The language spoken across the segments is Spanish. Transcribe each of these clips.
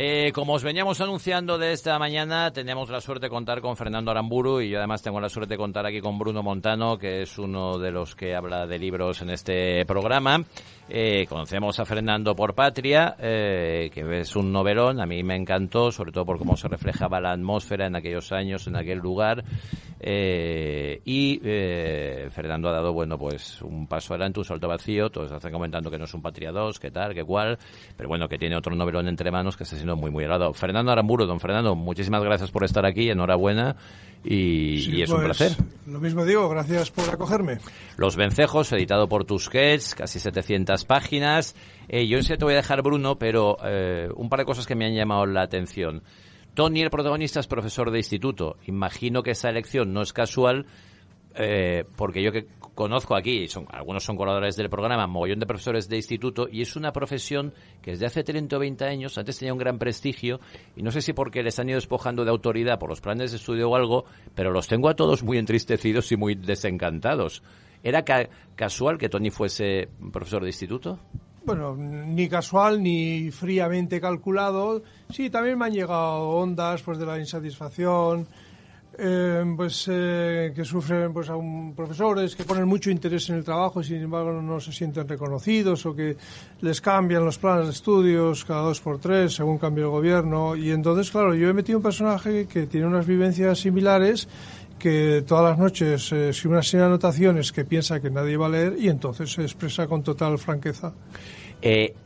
Eh, como os veníamos anunciando de esta mañana, tenemos la suerte de contar con Fernando Aramburu y yo además tengo la suerte de contar aquí con Bruno Montano, que es uno de los que habla de libros en este programa. Eh, conocemos a Fernando por Patria, eh, que es un novelón, a mí me encantó, sobre todo por cómo se reflejaba la atmósfera en aquellos años, en aquel lugar. y Fernando ha dado, bueno, pues un paso adelante, un salto vacío. Todos están comentando que no es un Patria 2, que tal, que cual, pero bueno, que tiene otro novelón entre manos que se muy, muy agradado. Fernando Aramburo, don Fernando, muchísimas gracias por estar aquí, enhorabuena y, es un pues, placer. Lo mismo digo, gracias por acogerme. Los Vencejos, editado por Tusquets, casi 700 páginas. Eh, yo en te voy a dejar, Bruno, pero eh, un par de cosas que me han llamado la atención. Tony, el protagonista, es profesor de instituto. Imagino que esa elección no es casual, eh, porque yo que conozco aquí, son, algunos son colaboradores del programa, mogollón de profesores de instituto, y es una profesión que desde hace 30 o 20 años antes tenía un gran prestigio, y no sé si porque les han ido despojando de autoridad por los planes de estudio o algo, pero los tengo a todos muy entristecidos y muy desencantados. ¿Era casual que Tony fuese profesor de instituto? Bueno, ni casual ni fríamente calculado. Sí, también me han llegado ondas pues, de la insatisfacción, eh, pues eh, que sufren pues un profesores que ponen mucho interés en el trabajo y sin embargo no se sienten reconocidos o que les cambian los planes de estudios cada dos por tres según cambia el gobierno y entonces claro yo he metido un personaje que tiene unas vivencias similares que todas las noches eh, si una serie de anotaciones que piensa que nadie va a leer y entonces se expresa con total franqueza.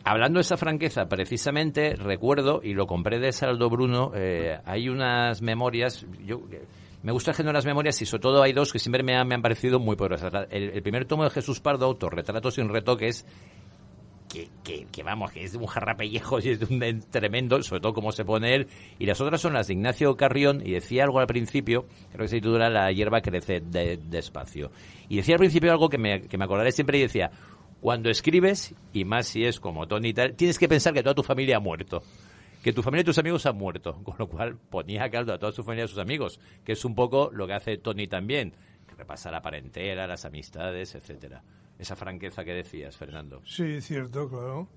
hablando de esa franqueza, precisamente recuerdo, y lo compré de Saldo Bruno, hay unas memorias, yo me género de las memorias y sobre todo hay dos que siempre me, han, parecido muy poderosas. El, primer tomo de Jesús Pardo, Autorretratos sin retoques, que, que, que, vamos, que es de un jarrapellejo y es de un, tremendo, sobre todo cómo se pone él. Y las otras son las de Ignacio Carrión, y decía algo al principio, creo que se titula La hierba crece de, despacio. Y decía al principio algo que me, que me acordaré siempre y decía, cuando escribes, y más si es como Tony y tal, tienes que pensar que toda tu familia ha muerto que tu familia y tus amigos han muerto, con lo cual ponía a caldo a toda su familia y a sus amigos, que es un poco lo que hace Tony también, que repasa la parentela, las amistades, etcétera. Esa franqueza que decías, Fernando. Sí, cierto, claro.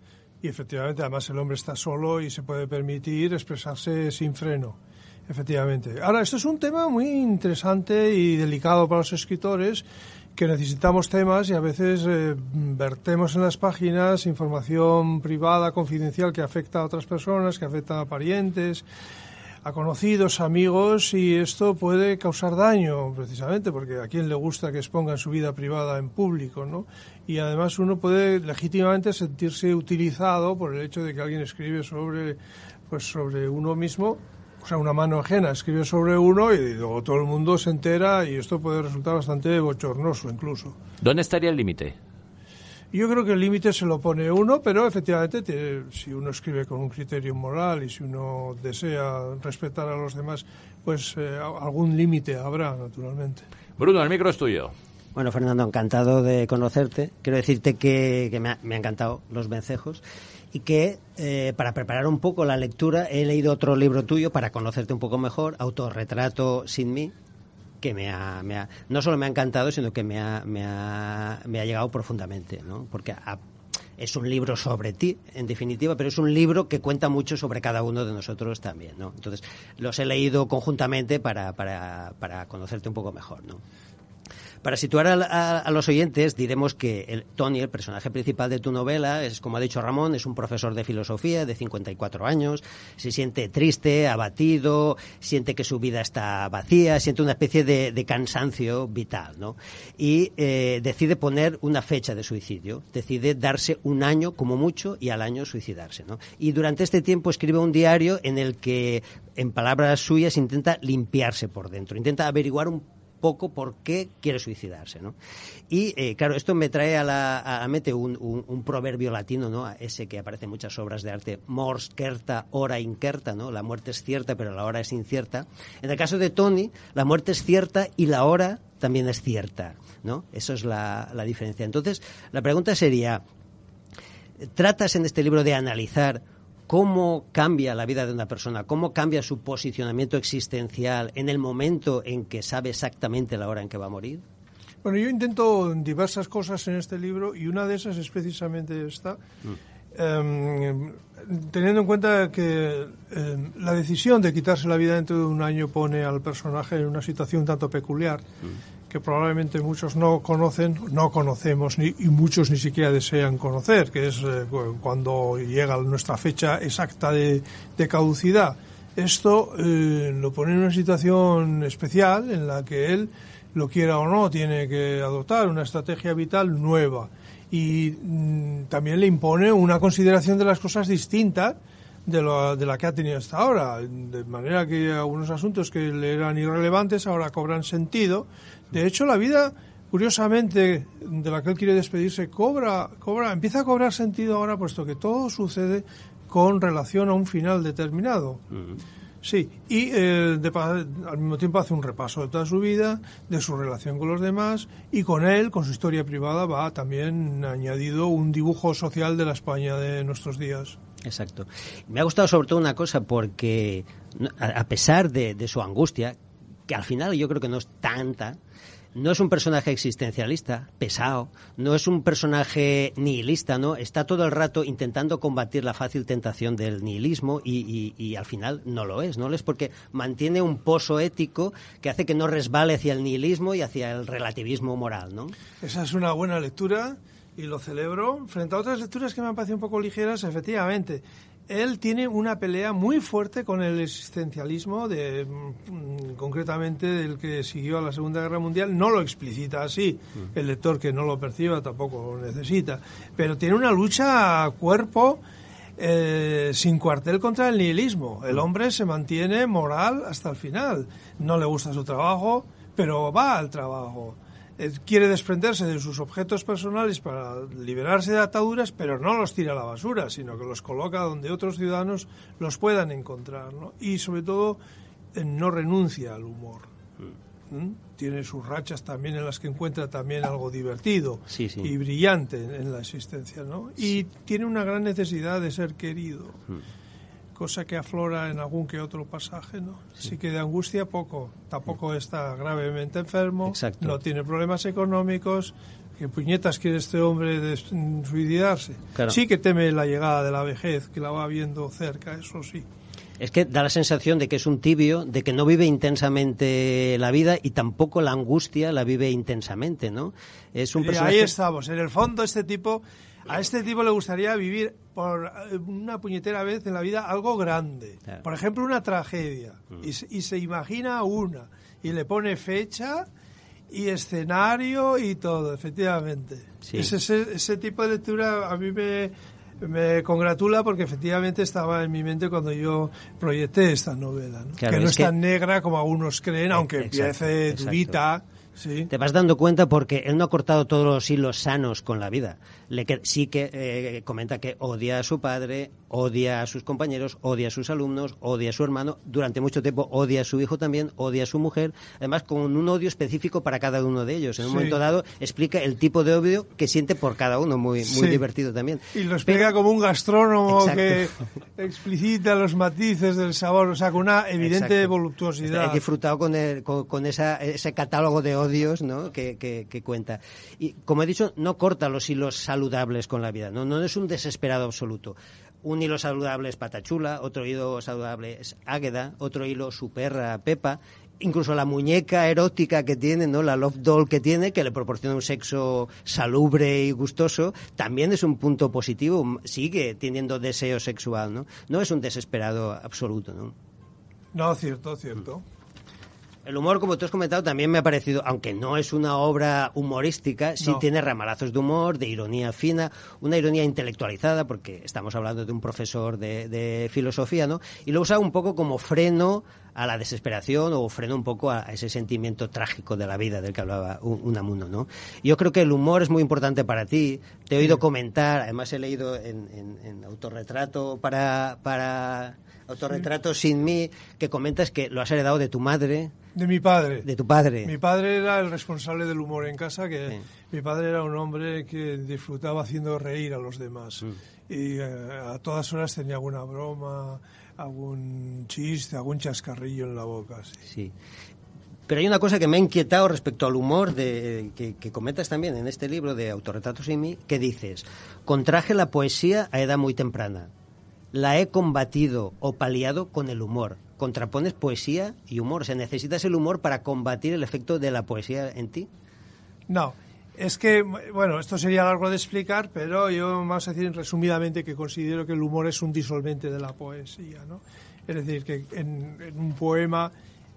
Y efectivamente, además el hombre está solo y se puede permitir expresarse sin freno. Efectivamente. Ahora, esto es un tema muy interesante y delicado para los escritores que necesitamos temas y a veces eh, vertemos en las páginas información privada, confidencial, que afecta a otras personas, que afecta a parientes, a conocidos, amigos, y esto puede causar daño, precisamente, porque a quién le gusta que expongan su vida privada en público, ¿no? Y además uno puede legítimamente sentirse utilizado por el hecho de que alguien escribe sobre, pues sobre uno mismo o sea, una mano ajena escribe sobre uno y luego todo el mundo se entera y esto puede resultar bastante bochornoso incluso. ¿Dónde estaría el límite? Yo creo que el límite se lo pone uno, pero efectivamente si uno escribe con un criterio moral y si uno desea respetar a los demás, pues eh, algún límite habrá, naturalmente. Bruno, el micro es tuyo. Bueno, Fernando, encantado de conocerte. Quiero decirte que, me, ha, encantado los vencejos y que eh, para preparar un poco la lectura he leído otro libro tuyo para conocerte un poco mejor, Autorretrato sin mí, que me ha, me ha, no solo me ha encantado, sino que me ha, me ha, me ha llegado profundamente, ¿no? Porque es un libro sobre ti, en definitiva, pero es un libro que cuenta mucho sobre cada uno de nosotros también, ¿no? Entonces, los he leído conjuntamente para, para, para conocerte un poco mejor, ¿no? Para situar a, los oyentes, diremos que Tony, el personaje principal de tu novela, es, como ha dicho Ramón, es un profesor de filosofía de 54 años, se siente triste, abatido, siente que su vida está vacía, siente una especie de, cansancio vital, Y eh, decide poner una fecha de suicidio, decide darse un año como mucho y al año suicidarse, ¿no? Y durante este tiempo escribe un diario en el que, en palabras suyas, intenta limpiarse por dentro, intenta averiguar un poco por qué quiere suicidarse. Y eh, claro, esto me trae a la a, un, proverbio latino, ¿no? ese que aparece en muchas obras de arte, mors certa, hora incerta, ¿no? la muerte es cierta pero la hora es incierta. En el caso de Tony, la muerte es cierta y la hora también es cierta. ¿no? Eso es la, la diferencia. Entonces, la pregunta sería, ¿tratas en este libro de analizar cómo cambia la vida de una persona, cómo cambia su posicionamiento existencial en el momento en que sabe exactamente la hora en que va a morir? Bueno, yo intento diversas cosas en este libro y una de esas es precisamente esta. Mm. Em, teniendo en cuenta que em, la decisión de quitarse la vida dentro de un año pone al personaje en una situación tanto peculiar. Mm que probablemente muchos no conocen, no conocemos ni, y muchos ni siquiera desean conocer, que es eh, cuando llega nuestra fecha exacta de, caducidad. Esto eh, lo pone en una situación especial en la que él, lo quiera o no, tiene que adoptar una estrategia vital nueva y mm, también le impone una consideración de las cosas distintas de, de, la que ha tenido hasta ahora. De manera que algunos asuntos que le eran irrelevantes ahora cobran sentido de hecho, la vida, curiosamente, de la que él quiere despedirse, cobra, cobra, empieza a cobrar sentido ahora, puesto que todo sucede con relación a un final determinado. Sí, y eh, al mismo tiempo hace un repaso de toda su vida, de su relación con los demás y con él, con su historia privada, va también añadido un dibujo social de la España de nuestros días. Exacto. Me ha gustado sobre todo una cosa porque, a pesar de su angustia, que al final yo creo que no es tanta, no es un personaje existencialista, pesado, no es un personaje nihilista, ¿no? Está todo el rato intentando combatir la fácil tentación del nihilismo y, al final no lo es, ¿no? Lo es porque mantiene un pozo ético que hace que no resbale hacia el nihilismo y hacia el relativismo moral, ¿no? Esa es una buena lectura y lo celebro. Frente a otras lecturas que me han parecido un poco ligeras, efectivamente, él tiene una pelea muy fuerte con el existencialismo, de, mm, concretamente del que siguió a la Segunda Guerra Mundial. No lo explicita así, mm. el lector que no lo perciba tampoco lo necesita, pero tiene una lucha a cuerpo. Eh, sin cuartel contra el nihilismo. El mm. hombre se mantiene moral hasta el final. No le gusta su trabajo, pero va al trabajo. Eh, quiere desprenderse de sus objetos personales para liberarse de ataduras, pero no los tira a la basura, sino que los coloca donde otros ciudadanos los puedan encontrar. ¿no? Y sobre todo, eh, no renuncia al humor. Mm. ¿Mm? Tiene sus rachas también en las que encuentra también algo divertido y brillante en la existencia. ¿no? Y tiene una gran necesidad de ser querido. Mm cosa que aflora en algún que otro pasaje, ¿no? Sí. que de angustia poco, tampoco está gravemente enfermo, no tiene problemas económicos, ¿qué puñetas quiere este hombre de suicidarse? Sí que teme la llegada de la vejez, que la va viendo cerca, eso sí. Es que da la sensación de que es un tibio, de que no vive intensamente la vida y tampoco la angustia la vive intensamente, ¿no? Es un eh, personaje... Ahí estamos, en el fondo este tipo, a este tipo le gustaría vivir por eh, una puñetera vez en la vida algo grande. Por ejemplo, una tragedia. Mm. Y, se imagina una. Y le pone fecha y escenario y todo, efectivamente. Ese, ese, tipo de lectura a mí me, me congratula porque efectivamente estaba en mi mente cuando yo proyecté esta novela, que no es, tan negra como algunos creen, eh, aunque empiece durita te vas dando cuenta porque él no ha cortado todos los hilos sanos con la vida. Le sí que eh, comenta que odia a su padre, odia a sus compañeros, odia a sus alumnos, odia a su hermano, durante mucho tiempo odia a su hijo también, odia a su mujer, además con un odio específico para cada uno de ellos. En un momento dado explica el tipo de odio que siente por cada uno, muy, muy divertido también. Y lo explica como un gastrónomo que explicita los matices del sabor, o sea, con una evidente voluptuosidad. He disfrutado con, ese catálogo de odios que, cuenta. Y como he dicho, no corta los hilos saludables con la vida, no es un desesperado absoluto. Un hilo saludable es Patachula, otro hilo saludable es Águeda, otro hilo su perra Pepa, incluso la muñeca erótica que tiene, ¿no? La love doll que tiene, que le proporciona un sexo salubre y gustoso, también es un punto positivo, sigue teniendo deseo sexual, ¿no? No es un desesperado absoluto, ¿no? No, cierto, cierto. Mm. El humor, como tú has comentado, también me ha parecido, aunque no es una obra humorística, sí tiene ramalazos de humor, de ironía fina, una ironía intelectualizada, porque estamos hablando de un profesor de, filosofía, ¿no? Y lo usa un poco como freno a la desesperación o freno un poco a, ese sentimiento trágico de la vida del que hablaba Unamuno, ¿no? Yo creo que el humor es muy importante para ti. Te he oído comentar, además he leído en, autorretrato para, autorretrato sin mí, que comentas que lo has heredado de tu madre, de mi padre. De tu padre. Mi padre era el responsable del humor en casa, que mi padre era un hombre que disfrutaba haciendo reír a los demás. Mm. Y eh, a todas horas tenía alguna broma, algún chiste, algún chascarrillo en la boca. Sí. Pero hay una cosa que me ha inquietado respecto al humor de, que, cometas también en este libro de Autorretratos y mí, que dices, contraje la poesía a edad muy temprana. La he combatido o paliado con el humor contrapones poesía y humor. ¿Se necesitas el humor para combatir el efecto de la poesía en ti? No. Es que, bueno, esto sería largo de explicar, pero yo vamos a decir resumidamente que considero que el humor es un disolvente de la poesía, ¿no? Es decir, que en, un poema,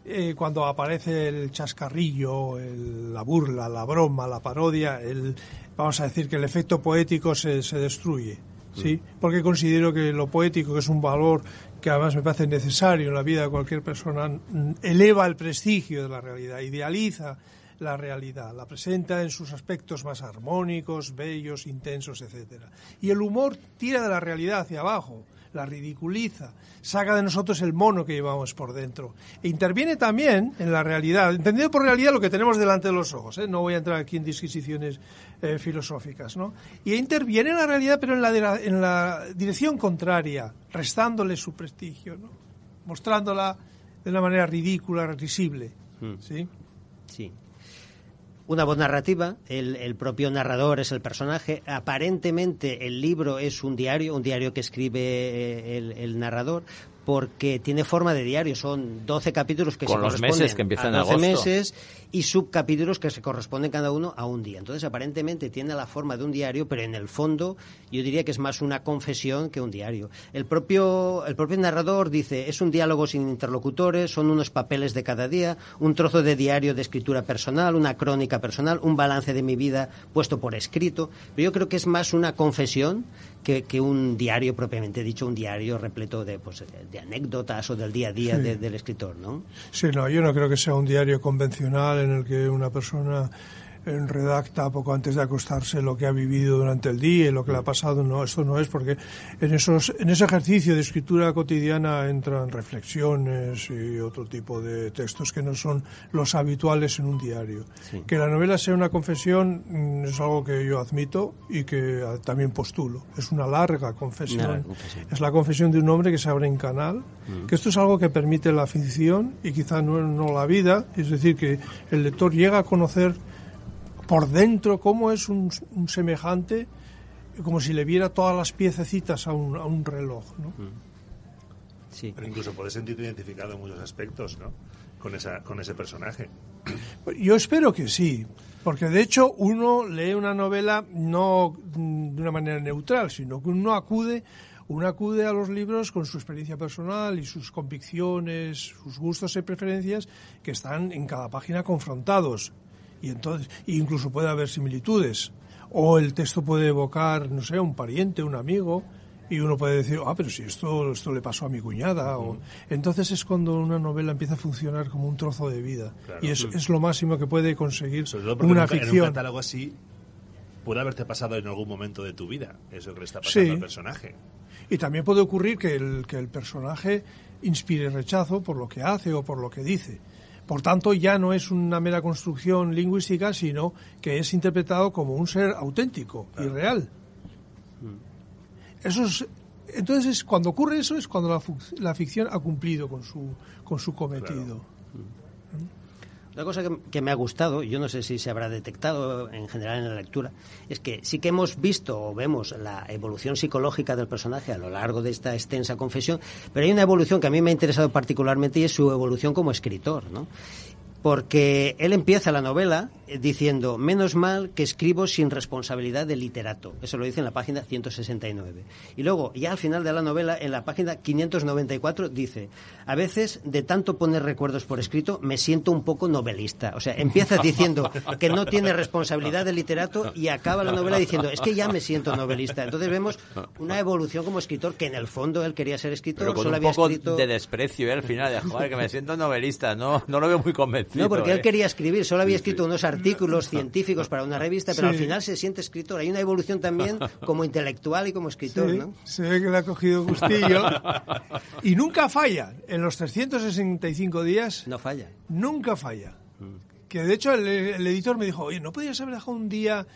eh, cuando aparece el chascarrillo, la burla, la broma, la parodia, el, vamos a decir que el efecto poético se, se destruye. ¿sí? Mm. Porque considero que lo poético, que es un valor que además me parece necesario en la vida de cualquier persona, mm, eleva el prestigio de la realidad, idealiza la realidad, la presenta en sus aspectos más armónicos, bellos, intensos, etc. Y el humor tira de la realidad hacia abajo, la ridiculiza, saca de nosotros el mono que llevamos por dentro. E interviene también en la realidad, entendido por realidad lo que tenemos delante de los ojos, ¿eh? no voy a entrar aquí en disquisiciones eh, filosóficas, ¿no? Y interviene en la realidad, pero en la, en la dirección contraria restándole su prestigio, mostrándola de una manera ridícula, risible. Hmm. ¿sí? sí. Una voz narrativa, el, propio narrador es el personaje. Aparentemente el libro es un diario, un diario que escribe eh, el narrador, porque tiene forma de diario, son 12 capítulos que se los corresponden meses que empiezan a 12 meses y subcapítulos que se corresponden cada uno a un día. Entonces, aparentemente tiene la forma de un diario, pero en el fondo yo diría que es más una confesión que un diario. El propio, el propio narrador dice, es un diálogo sin interlocutores, son unos papeles de cada día, un trozo de diario de escritura personal, una crónica personal, un balance de mi vida puesto por escrito, pero yo creo que es más una confesión que, un diario propiamente dicho, un diario repleto de, pues, de anécdotas o del día a día del escritor, ¿no? Sí, no, yo no creo que sea un diario convencional en el que una persona redacta poco antes de acostarse lo que ha vivido durante el día y lo que le ha pasado. No, eso no es porque en, esos, en ese ejercicio de escritura cotidiana entran reflexiones y otro tipo de textos que no son los habituales en un diario. Que la novela sea una confesión mm, es algo que yo admito y que ah, también postulo. Es una larga confesión. Es la confesión de un hombre que se abre en canal. Mm. Que esto es algo que permite la ficción y quizá no, no la vida. Es decir, que el lector llega a conocer por dentro cómo es un, semejante, como si le viera todas las piececitas a un, reloj. ¿no? Mm. Sí. Pero incluso puedes sentirte identificado en muchos aspectos, ¿no? Con, esa, con ese personaje. Yo espero que sí, porque de hecho uno lee una novela no de una manera neutral, sino que uno acude uno acude a los libros con su experiencia personal y sus convicciones, sus gustos y preferencias que están en cada página confrontados. Y entonces, incluso puede haber similitudes. O el texto puede evocar, no sé, un pariente, un amigo, y uno puede decir, ah, pero si esto, esto le pasó a mi cuñada. o... Entonces es cuando una novela empieza a funcionar como un trozo de vida. y es, es, lo máximo que puede conseguir una ficción. En un catálogo así puede haberte pasado en algún momento de tu vida. Eso que le está pasando al personaje. Y también puede ocurrir que el, que el personaje inspire rechazo por lo que hace o por lo que dice. Por tanto, ya no es una mera construcción lingüística, sino que es interpretado como un ser auténtico y real. Eso es, entonces, cuando ocurre eso es cuando la, ficción ha cumplido con su, con su cometido. Mm. ¿Mm? Otra cosa que, me ha gustado, yo no sé si se habrá detectado en general en la lectura, es que sí que hemos visto o vemos la evolución psicológica del personaje a lo largo de esta extensa confesión, pero hay una evolución que a mí me ha interesado particularmente y es su evolución como escritor, ¿no? porque él empieza la novela eh, diciendo, menos mal que escribo sin responsabilidad de literato. Eso lo dice en la página 169. Y luego, ya al final de la novela, en la página 594, dice, a veces de tanto poner recuerdos por escrito me siento un poco novelista. O sea, empieza diciendo que no tiene responsabilidad de literato y acaba la novela diciendo, es que ya me siento novelista. Entonces vemos una evolución como escritor que en el fondo él quería ser escritor, Pero con solo un poco de desprecio ¿eh? al final, de joder, que me siento novelista, no, no lo veo muy convencido. No, porque él eh. quería escribir, solo había escrito unos artículos científicos para una revista, pero al final se siente escritor. Hay una evolución también como intelectual y como escritor, ¿no? Se ve que le ha cogido gustillo. y nunca falla. En los 365 días. No falla. Nunca falla. Mm. Que de hecho el, editor me dijo, oye, ¿no podías haber dejado un día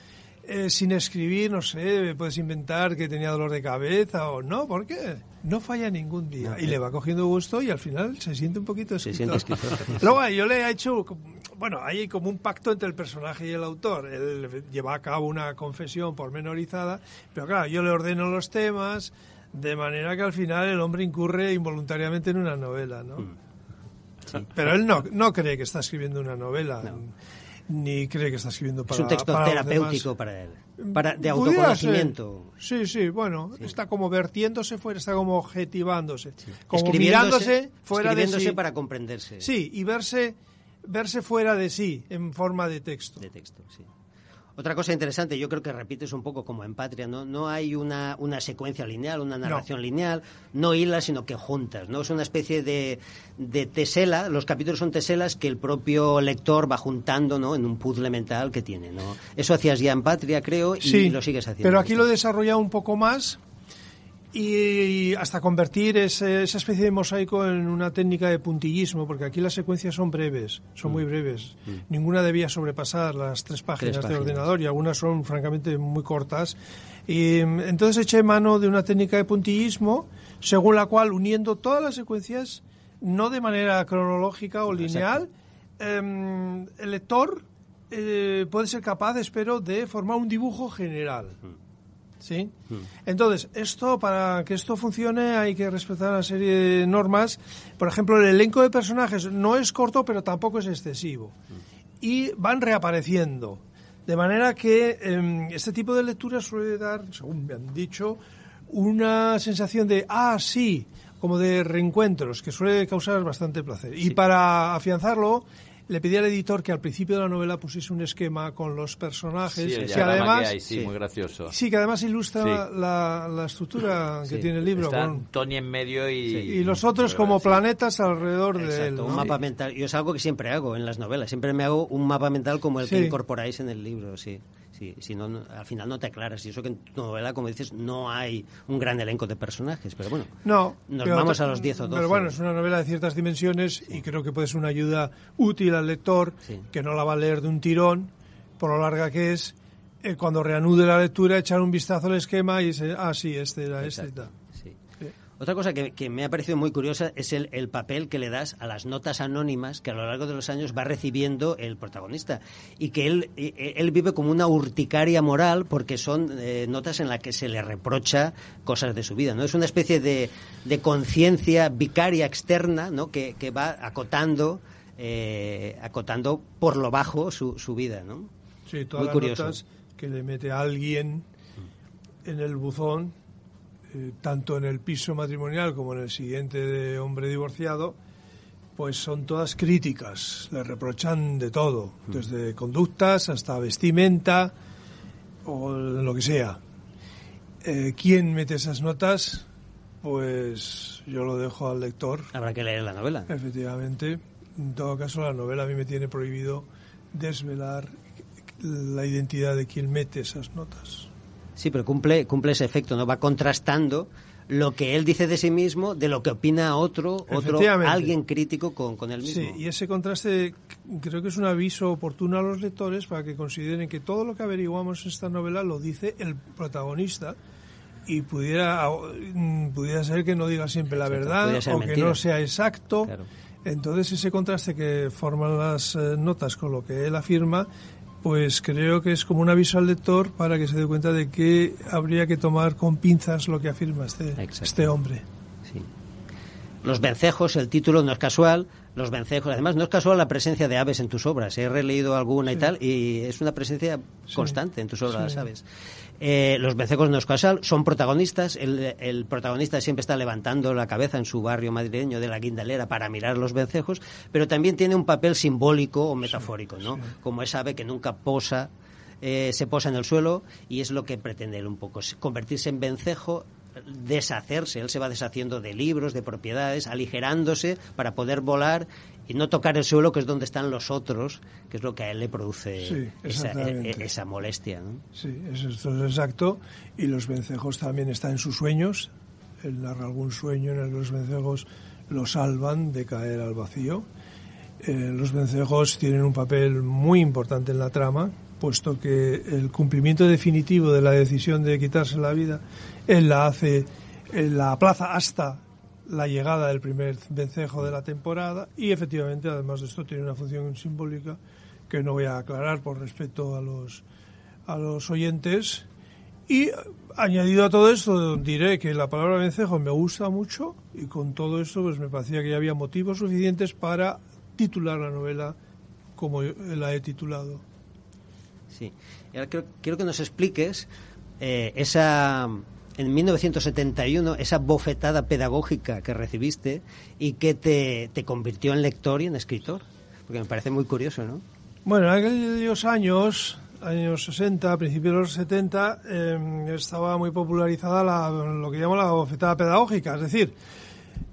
eh, sin escribir? No sé, puedes inventar que tenía dolor de cabeza o no, ¿por qué? no falla ningún día. y le eh. va cogiendo gusto y al final se siente un poquito escrito. Se siente Luego yo le he hecho, bueno, hay como un pacto entre el personaje y el autor. Él lleva a cabo una confesión pormenorizada, pero claro, yo le ordeno los temas, de manera que al final el hombre incurre involuntariamente en una novela, ¿no? Mm. Pero él no, no cree que está escribiendo una novela ni cree que está escribiendo para Es un texto terapéutico para él, para, de autoconocimiento. Sí, sí, bueno, está como vertiéndose fuera, está como objetivándose, fuera de sí. para comprenderse. Sí, y verse verse fuera de sí en forma de texto. De texto, sí. Otra cosa interesante, yo creo que repites un poco como en Patria, no, no hay una, una secuencia lineal, una narración lineal, no hilas, sino que juntas, ¿no? Es una especie de, de tesela, los capítulos son teselas que el propio lector va juntando, ¿no? En un puzzle mental que tiene, ¿no? Eso hacías ya en Patria, creo, y, lo sigues haciendo. pero aquí este. lo he desarrollado un poco más y hasta convertir esa especie de mosaico en una técnica de puntillismo, porque aquí las secuencias son breves, son mm. muy breves. Mm. Ninguna debía sobrepasar las tres páginas, de del ordenador y algunas son francamente muy cortas. Y mm, entonces eché mano de una técnica de puntillismo según la cual uniendo todas las secuencias, no de manera cronológica o lineal, em, el lector eh, puede ser capaz, espero, de formar un dibujo general. ¿sí? Hmm. Entonces, esto para que esto funcione hay que respetar una serie de normas. Por ejemplo, el elenco de personajes no es corto, pero tampoco es excesivo. Hmm. Y van reapareciendo. De manera que em, este tipo de lecturas suele dar, según me han dicho, una sensación de, ah, sí, como de reencuentros, que suele causar bastante placer. Y para afianzarlo, le pedí al editor que al principio de la novela pusiese un esquema con los personajes. Sí, además, sí, muy gracioso. Sí, que además ilustra la, estructura que tiene el libro. con, Tony en medio y... Y los otros como planetas alrededor de un mapa mental. Y es algo que siempre hago en las novelas. Siempre me hago un mapa mental como el que incorporáis en el libro, sí. Si, no, al final no te aclaras. Y eso que en tu novela, como dices, no hay un gran elenco de personajes. Pero bueno, no, nos vamos a los 10 o 12. Pero bueno, es una novela de ciertas dimensiones y creo que puede ser una ayuda útil al lector, que no la va a leer de un tirón, por lo larga que es. Eh, cuando reanude la lectura, echar un vistazo al esquema y decir, ah, sí, este era, este otra cosa que, me ha parecido muy curiosa es el, papel que le das a las notas anónimas que a lo largo de los años va recibiendo el protagonista y que él, e, e, él vive como una urticaria moral porque son eh, notas en las que se le reprocha cosas de su vida. ¿no? Es una especie de, conciencia vicaria externa ¿no? que, va acotando, eh, acotando por lo bajo su, vida. ¿no? Sí, muy las curioso. que le mete alguien en el buzón eh, tanto en el piso matrimonial como en el siguiente de hombre divorciado, pues son todas críticas, le reprochan de todo, mm. desde conductas hasta vestimenta o lo que sea. Eh, ¿Quién mete esas notas? Pues yo lo dejo al lector. Habrá que leer la novela. Efectivamente. En todo caso, la novela a mí me tiene prohibido desvelar la identidad de quien mete esas notas. Sí, pero cumple, cumple ese efecto, ¿no? Va contrastando lo que él dice de sí mismo, de lo que opina otro, otro alguien crítico con, él mismo. Sí, y ese contraste creo que es un aviso oportuno a los lectores para que consideren que todo lo que averiguamos en esta novela lo dice el protagonista y pudiera, mm, pudiera ser que no diga siempre la verdad o que no sea exacto. Entonces ese contraste que forman las eh, notas con lo que él afirma pues creo que es como un aviso al lector para que se dé cuenta de que habría que tomar con pinzas lo que afirma este, este hombre. Los vencejos, el título no es casual, los vencejos, además no es casual la presencia de aves en tus obras, he releído alguna y tal, y es una presencia constante en tus obras las aves. Eh, los vencejos no es casual, son protagonistas, el, protagonista siempre está levantando la cabeza en su barrio madrileño de la Guindalera para mirar los vencejos, pero también tiene un papel simbólico o metafórico, ¿no? Como esa ave que nunca posa eh, se posa en el suelo y es lo que pretende un poco, convertirse en vencejo deshacerse, él se va deshaciendo de libros, de propiedades, aligerándose para poder volar y no tocar el suelo, que es donde están los otros, que es lo que a él le produce e, e, esa, molestia. Sí, eso es exacto. Y los vencejos también están en sus sueños. Él narra algún sueño en el que los vencejos lo salvan de caer al vacío. Eh, los vencejos tienen un papel muy importante en la trama, puesto que el cumplimiento definitivo de la decisión de quitarse la vida, él la hace, en la aplaza hasta la llegada del primer vencejo de la temporada y efectivamente, además de esto, tiene una función simbólica que no voy a aclarar por respecto a los, a los oyentes. Y añadido a todo esto, diré que la palabra vencejo me gusta mucho y con todo esto pues me parecía que ya había motivos suficientes para titular la novela como la he titulado. Sí. Ahora quiero, que nos expliques eh, esa. En 1971, esa bofetada pedagógica que recibiste y que te, convirtió en lector y en escritor, porque me parece muy curioso, ¿no? Bueno, en aquellos años, años 60, principios de los 70, em, estaba muy popularizada lo que llamo la bofetada pedagógica, es decir,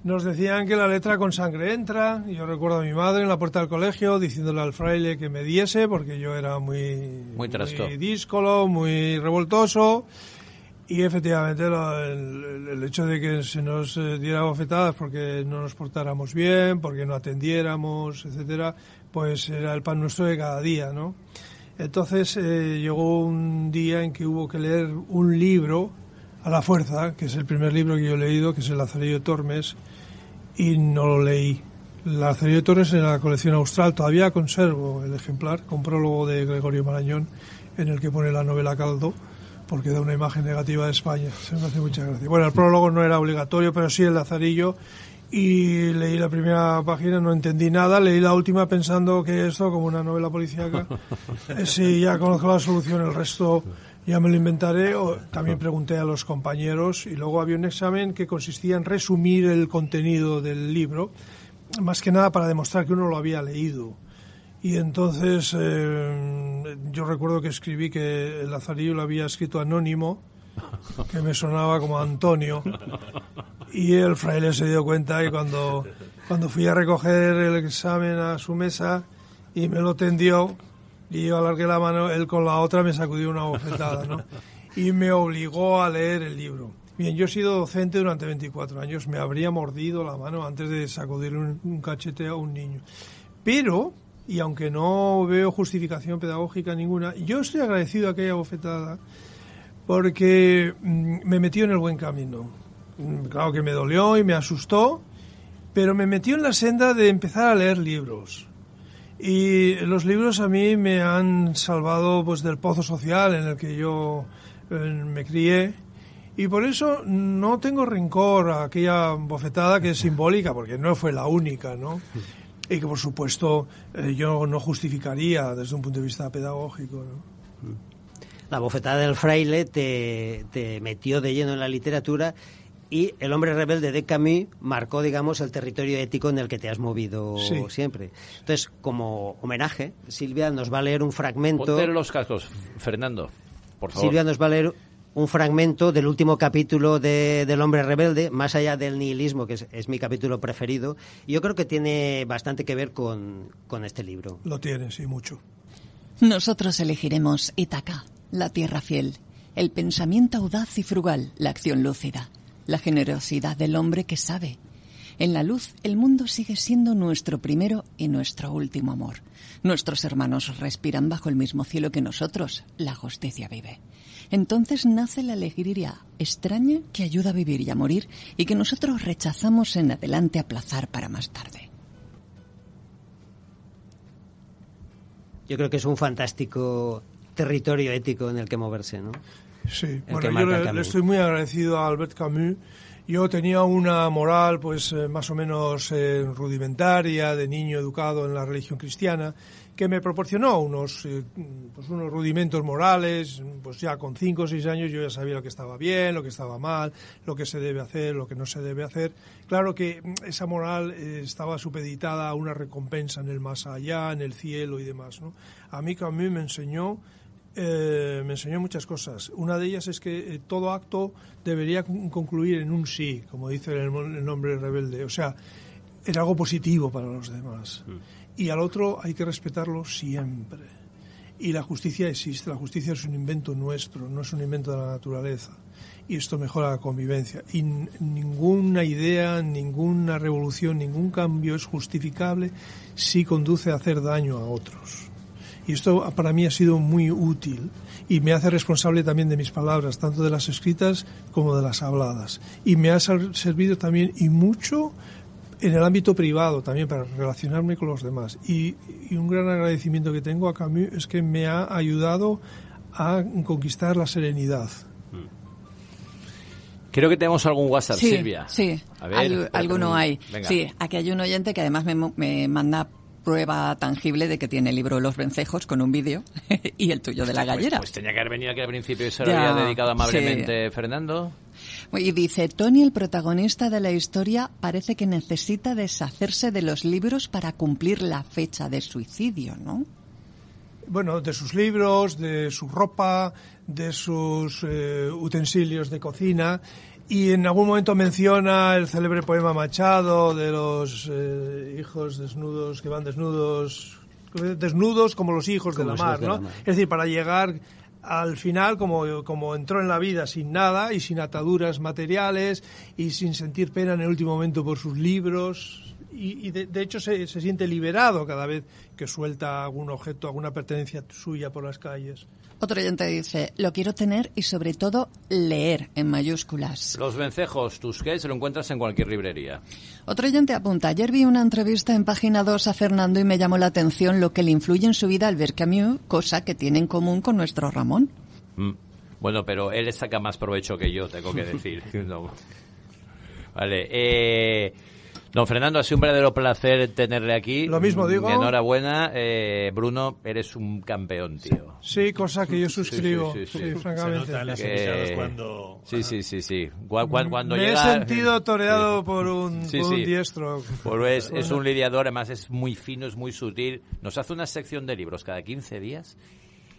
nos decían que la letra con sangre entra. Yo recuerdo a mi madre en la puerta del colegio diciéndole al fraile que me diese porque yo era muy, muy, muy díscolo, muy revoltoso. Y efectivamente el, hecho de que se nos eh, diera bofetadas porque no nos portáramos bien, porque no atendiéramos, etcétera, pues era el pan nuestro de cada día, ¿no? Entonces eh, llegó un día en que hubo que leer un libro a la fuerza, que es el primer libro que yo he leído, que es El Lazarillo Tormes, y no lo leí. La de Torres en la colección austral todavía conservo el ejemplar con prólogo de Gregorio Marañón en el que pone la novela Caldo porque da una imagen negativa de España. Se me hace Bueno, el prólogo no era obligatorio, pero sí el Lazarillo y leí la primera página, no entendí nada, leí la última pensando que esto, como una novela policíaca, eh, sí, ya conozco la solución, el resto ya me lo inventaré. O, también pregunté a los compañeros y luego había un examen que consistía en resumir el contenido del libro, más que nada para demostrar que uno lo había leído. Y entonces eh, yo recuerdo que escribí que el Lazarillo lo había escrito anónimo, que me sonaba como Antonio. Y el fraile se dio cuenta y cuando, cuando fui a recoger el examen a su mesa y me lo tendió, y yo alargué la mano, él con la otra me sacudió una bofetada, ¿no? Y me obligó a leer el libro. Bien, yo he sido docente durante 24 años, me habría mordido la mano antes de sacudir un, un cachete a un niño. Pero, y aunque no veo justificación pedagógica ninguna, yo estoy agradecido a aquella bofetada porque mm, me metió en el buen camino. Mm, claro que me dolió y me asustó, pero me metió en la senda de empezar a leer libros y los libros a mí me han salvado pues del pozo social en el que yo eh, me crié. Y por eso no tengo rencor a aquella bofetada que es simbólica, porque no fue la única, ¿no? Y que por supuesto eh, yo no justificaría desde un punto de vista pedagógico, La bofetada del fraile te, te metió de lleno en la literatura y El hombre rebelde de Camus marcó, digamos, el territorio ético en el que te has movido siempre. Entonces, como homenaje, Silvia nos va a leer un fragmento... Ponte los cascos, Fernando, por Silvia nos va a leer un fragmento del último capítulo de, del hombre rebelde, más allá del nihilismo, que es, mi capítulo preferido, y yo creo que tiene bastante que ver con, con este libro. Lo tiene, sí, mucho. Nosotros elegiremos Itaca, la tierra fiel, el pensamiento audaz y frugal, la acción lúcida, la generosidad del hombre que sabe. En la luz, el mundo sigue siendo nuestro primero y nuestro último amor. Nuestros hermanos respiran bajo el mismo cielo que nosotros. La justicia vive. Entonces nace la alegría extraña que ayuda a vivir y a morir y que nosotros rechazamos en adelante aplazar para más tarde. Yo creo que es un fantástico territorio ético en el que moverse, ¿no? Sí, bueno, yo le, estoy muy agradecido a Albert Camus. Yo tenía una moral, pues, eh, más o menos eh, rudimentaria, de niño educado en la religión cristiana, que me proporcionó unos, eh, pues unos rudimentos morales, pues ya con cinco o seis años yo ya sabía lo que estaba bien, lo que estaba mal, lo que se debe hacer, lo que no se debe hacer. Claro que mm, esa moral estaba supeditada a una recompensa en el más allá, en el cielo y demás, ¿no? A mí Camus me enseñó eh, me enseñó muchas cosas. Una de ellas es que eh, todo acto debería concluir en un sí, como dice el, nombre rebelde, o sea, en algo positivo para los demás. Mm. Y al otro hay que respetarlo siempre. Y la justicia existe, la justicia es un invento nuestro, no es un invento de la naturaleza. Y esto mejora la convivencia. Y ninguna idea, ninguna revolución, ningún cambio es justificable si conduce a hacer daño a otros. Y esto para mí ha sido muy útil y me hace responsable también de mis palabras, tanto de las escritas como de las habladas. Y me ha servido también y mucho en el ámbito privado también para relacionarme con los demás. Y, un gran agradecimiento que tengo a Camus es que me ha ayudado a conquistar la serenidad. Mm. Creo que tenemos algún WhatsApp, Silvia. Sí, a alguno hay. Sí, aquí hay un oyente que además me, me manda prueba tangible de que tiene el libro los vencejos con un vídeo y el tuyo de la pues, gallera. Pues, tenía que haber venido aquí al principio y se lo había dedicado amablemente Fernando. Y dice, Tony, el protagonista de la historia, parece que necesita deshacerse de los libros para cumplir la fecha de suicidio, ¿no? Bueno, de sus libros, de su ropa, de sus eh, utensilios de cocina. Y en algún momento menciona el célebre poema Machado de los eh, hijos desnudos que van desnudos, desnudos como los hijos de, la mar, ¿no? Es decir, para llegar al final, como, como, entró en la vida sin nada y sin ataduras materiales y sin sentir pena en el último momento por sus libros, y, de, de, hecho se, se siente liberado cada vez que suelta algún objeto, alguna pertenencia suya por las calles. Otro oyente dice, lo quiero tener y sobre todo leer en mayúsculas. Los vencejos, tus se lo encuentras en cualquier librería. Otro oyente apunta, ayer vi una entrevista en página 2 a Fernando y me llamó la atención lo que le influye en su vida al ver Camus, cosa que tiene en común con nuestro Ramón. Mm. Bueno, pero él saca más provecho que yo, tengo que decir. Vale, eh, Don Fernando, ha sido un verdadero placer tenerle aquí. Lo mismo digo. Mm, enhorabuena. Eh, Bruno, eres un campeón, tío. Sí, cosa que yo suscribo. Sí, sí, sí, francamente. las cuando... Sí, sí, sí, mm, sí. he sentido toreado por un, diestro. es, es un lidiador, además es muy fino, es muy sutil. Nos hace una sección de libros cada 15 días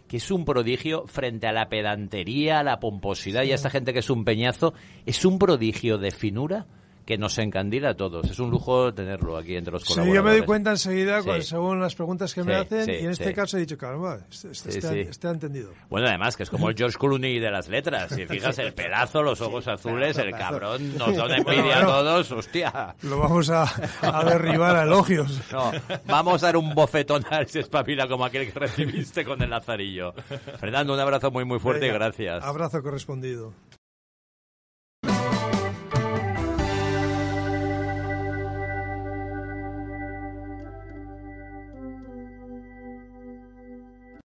que es un prodigio frente a la pedantería, a la pomposidad y a esta gente que es un peñazo, es un prodigio de finura que nos encandila a todos. Es un lujo tenerlo aquí entre los colaboradores. Sí, yo me doy cuenta enseguida según las preguntas que me hacen y en este caso he dicho, calma, este, ha este entendido. Bueno, además que es como el George Clooney de las letras. Si fijas el pedazo, los ojos azules, el cabrón nos da envidia a todos, hostia. Lo vamos a, derribar a elogios. vamos a dar un bofetón a ese espabila como aquel que recibiste con el lazarillo. Fernando, un abrazo muy muy fuerte y gracias. Abrazo correspondido.